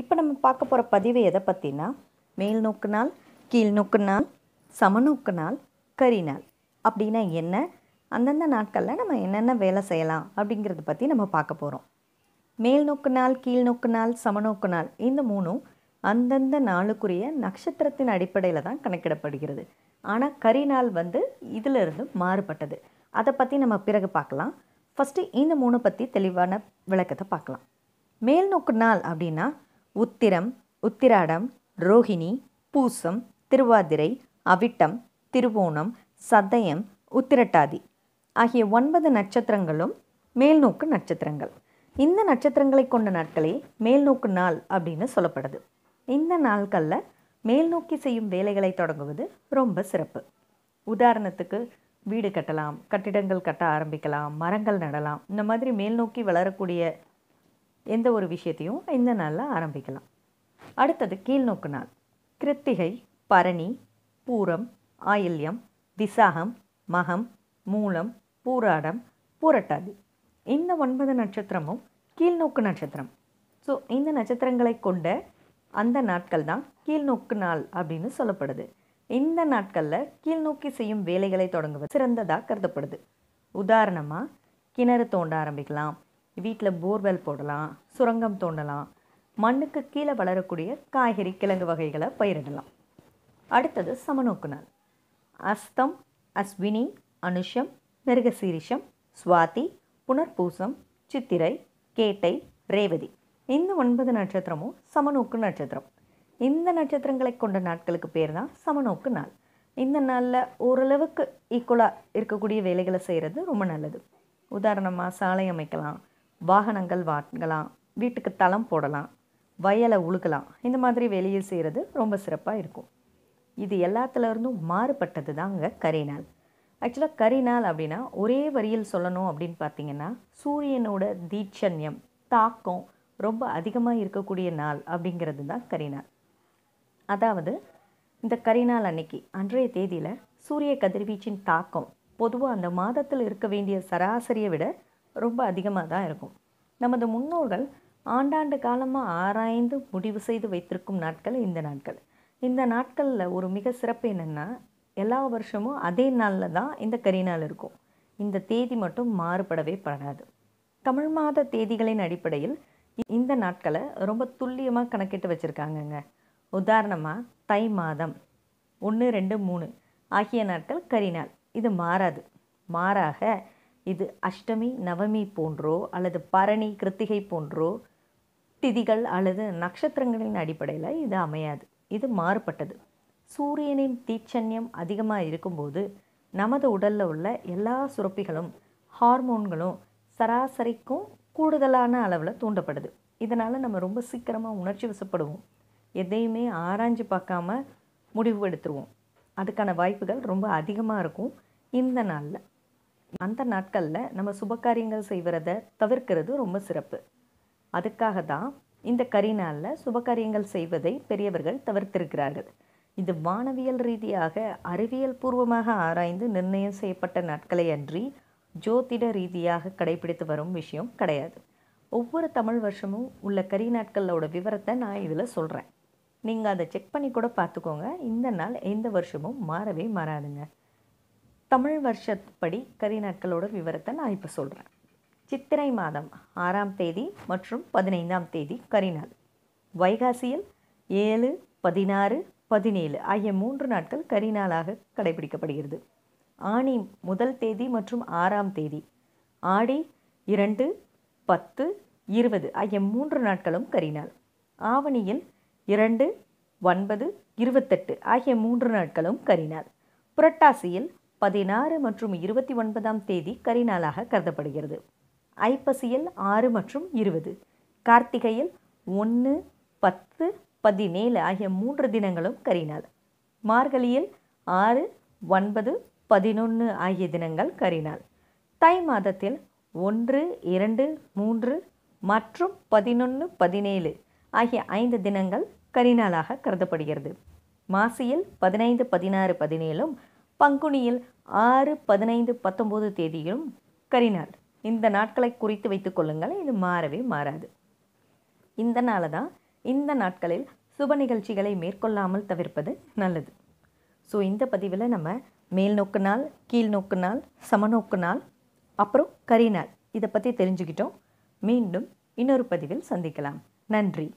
இப்போ நம்ம பார்க்க போகிற பதிவு எதை பற்றினா மேல் நோக்கு நாள் கீழ் நோக்கு நாள் சமநோக்கு நாள் கறி நாள் அப்படின்னா என்ன அந்தந்த நாட்களில் நம்ம என்னென்ன வேலை செய்யலாம் அப்படிங்கிறத பற்றி நம்ம பார்க்க போகிறோம் மேல் நோக்கு நாள் கீழ் நோக்கு நாள் சமநோக்கு நாள் இந்த மூணும் அந்தந்த நாளுக்குரிய நட்சத்திரத்தின் அடிப்படையில் தான் கணக்கிடப்படுகிறது ஆனால் கரி நாள் வந்து இதிலிருந்து மாறுபட்டது அதை பற்றி நம்ம பிறகு பார்க்கலாம் ஃபஸ்ட்டு இந்த மூணு பற்றி தெளிவான விளக்கத்தை பார்க்கலாம் மேல் நோக்கு நாள் அப்படின்னா உத்திரம் உத்திராடம் ரோஹிணி பூசம் திருவாதிரை அவிட்டம் திருவோணம் சதயம் உத்திரட்டாதி ஆகிய ஒன்பது நட்சத்திரங்களும் மேல்நோக்கு நட்சத்திரங்கள் இந்த நட்சத்திரங்களை கொண்ட நாட்களே மேல்நோக்கு நாள் அப்படின்னு சொல்லப்படுது இந்த நாட்களில் மேல்நோக்கி செய்யும் வேலைகளை தொடங்குவது ரொம்ப சிறப்பு உதாரணத்துக்கு வீடு கட்டலாம் கட்டிடங்கள் கட்ட ஆரம்பிக்கலாம் மரங்கள் நடலாம் இந்த மாதிரி மேல்நோக்கி வளரக்கூடிய எந்த ஒரு விஷயத்தையும் இந்த நாளில் ஆரம்பிக்கலாம் அடுத்தது கீழ்நோக்கு நாள் கிருத்திகை பரணி பூரம் ஆயில்யம் திசாகம் மகம் மூலம் பூராடம் பூரட்டாதி இந்த ஒன்பது நட்சத்திரமும் கீழ்நோக்கு நட்சத்திரம் ஸோ இந்த நட்சத்திரங்களை கொண்ட அந்த நாட்கள் தான் கீழ்நோக்கு நாள் அப்படின்னு சொல்லப்படுது இந்த நாட்களில் கீழ்நோக்கி செய்யும் வேலைகளை தொடங்குவது சிறந்ததாக கருதப்படுது உதாரணமாக கிணறு தோண்ட ஆரம்பிக்கலாம் வீட்டில் போர்வெல் போடலாம் சுரங்கம் தோண்டலாம் மண்ணுக்கு கீழே வளரக்கூடிய காய்கறி கிழங்கு வகைகளை பயிரிடலாம் அடுத்தது சமநோக்கு நாள் அஸ்தம் அஸ்வினி அனுஷம் மிருகசீரிஷம் சுவாதி புனர்பூசம் சித்திரை கேட்டை ரேவதி இந்த ஒன்பது நட்சத்திரமும் சமநோக்கு நட்சத்திரம் இந்த நட்சத்திரங்களை கொண்ட நாட்களுக்கு பேர் தான் சமநோக்கு நாள் இந்த நாளில் ஓரளவுக்கு ஈக்குவலாக இருக்கக்கூடிய வேலைகளை செய்கிறது ரொம்ப நல்லது உதாரணமாக சாலை அமைக்கலாம் வாகனங்கள் வாங்கலாம் வீட்டுக்கு தளம் போடலாம் வயலை உழுகலாம் இந்த மாதிரி வெளியில் செய்கிறது ரொம்ப சிறப்பாக இருக்கும் இது எல்லாத்துலேருந்தும் மாறுபட்டது தாங்க கரிநாள் ஆக்சுவலாக கரிநாள் அப்படின்னா ஒரே வரியில் சொல்லணும் அப்படின்னு பார்த்தீங்கன்னா சூரியனோட தீட்சண்யம் தாக்கம் ரொம்ப அதிகமாக இருக்கக்கூடிய நாள் அப்படிங்கிறது தான் கரிநாள் அதாவது இந்த கரிநாள் அன்னைக்கு அன்றைய தேதியில் சூரிய கதிர்வீச்சின் தாக்கம் பொதுவாக அந்த மாதத்தில் இருக்க வேண்டிய சராசரியை விட ரொம்ப அதிகமாக தான் இருக்கும் நமது முன்னோர்கள் ஆண்டாண்டு காலமாக ஆராய்ந்து முடிவு செய்து வைத்திருக்கும் நாட்கள் இந்த நாட்கள் இந்த நாட்களில் ஒரு மிக சிறப்பு என்னென்னா எல்லா வருஷமும் அதே நாளில் தான் இந்த கரி நாள் இருக்கும் இந்த தேதி மட்டும் மாறுபடவே படாது தமிழ் மாத தேதிகளின் அடிப்படையில் இந்த நாட்களை ரொம்ப துல்லியமாக கணக்கிட்டு வச்சுருக்காங்கங்க உதாரணமாக தை மாதம் ஒன்று ரெண்டு மூணு ஆகிய நாட்கள் கரிநாள் இது மாறாது மாறாக இது அஷ்டமி நவமி போன்றோ அல்லது பரணி கிருத்திகை போன்றோ திதிகள் அல்லது நட்சத்திரங்களின் அடிப்படையில் இது அமையாது இது மாறுபட்டது சூரியனின் தீட்சண்யம் அதிகமாக இருக்கும்போது நமது உடலில் உள்ள எல்லா சுரப்பிகளும் ஹார்மோன்களும் சராசரிக்கும் கூடுதலான அளவில் தூண்டப்படுது இதனால் நம்ம ரொம்ப சீக்கிரமாக உணர்ச்சி வசப்படுவோம் எதையுமே ஆராய்ஞ்சு பார்க்காம முடிவு எடுத்துருவோம் அதுக்கான வாய்ப்புகள் ரொம்ப அதிகமாக இருக்கும் இந்த நாளில் அந்த நாட்களில் நம்ம சுபகாரியங்கள் செய்வதை தவிர்க்கிறது ரொம்ப சிறப்பு அதுக்காக தான் இந்த கரிநாளில் சுபகாரியங்கள் செய்வதை பெரியவர்கள் தவிர்த்திருக்கிறார்கள் இது வானவியல் ரீதியாக அறிவியல் பூர்வமாக ஆராய்ந்து நிர்ணயம் செய்யப்பட்ட நாட்களை அன்றி ஜோதிட ரீதியாக கடைபிடித்து வரும் விஷயம் கிடையாது ஒவ்வொரு தமிழ் வருஷமும் உள்ள கரி நாட்களோட விவரத்தை நான் இதில் சொல்கிறேன் நீங்கள் அதை செக் பண்ணி கூட பார்த்துக்கோங்க இந்த நாள் எந்த வருஷமும் மாறவே மாறாதுங்க தமிழ் வருஷப்படி கரிநாட்களோட விவரத்தை நான் இப்போ சொல்கிறேன் சித்திரை மாதம் ஆறாம் தேதி மற்றும் பதினைந்தாம் தேதி கரிநாள் வைகாசியில் ஏழு பதினாறு பதினேழு ஆகிய மூன்று நாட்கள் கரிநாளாக கடைபிடிக்கப்படுகிறது ஆணி முதல் தேதி மற்றும் ஆறாம் தேதி ஆடி இரண்டு பத்து இருபது ஆகிய மூன்று நாட்களும் கரிநாள் ஆவணியில் இரண்டு ஒன்பது இருபத்தெட்டு ஆகிய மூன்று நாட்களும் கரிநாள் புரட்டாசியில் பதினாறு மற்றும் இருபத்தி ஒன்பதாம் தேதி கரிநாளாக கருதப்படுகிறது ஐப்பசியில் ஆறு மற்றும் இருபது கார்த்திகையில் ஒன்று பத்து பதினேழு ஆகிய மூன்று தினங்களும் கரிநாள் மார்கழியில் ஆறு ஒன்பது பதினொன்று ஆகிய தினங்கள் கரிநாள் தை மாதத்தில் ஒன்று இரண்டு மூன்று மற்றும் பதினொன்று பதினேழு ஆகிய ஐந்து தினங்கள் கரிநாளாக கருதப்படுகிறது மாசியில் பதினைந்து பதினாறு பதினேழும் பங்குனியில் ஆறு பதினைந்து பத்தொம்போது தேதியிலும் கரிநாள் இந்த நாட்களை குறித்து வைத்து கொள்ளுங்கள் இது மாறவே மாறாது இந்த நாளை தான் இந்த நாட்களில் சுப நிகழ்ச்சிகளை மேற்கொள்ளாமல் தவிர்ப்பது நல்லது ஸோ இந்த பதிவில் நம்ம மேல் நோக்கு நாள் கீழ் நோக்கு நாள் சமநோக்கு நாள் அப்புறம் கரிநாள் இதை பற்றி தெரிஞ்சுக்கிட்டோம் மீண்டும் இன்னொரு பதிவில் சந்திக்கலாம் நன்றி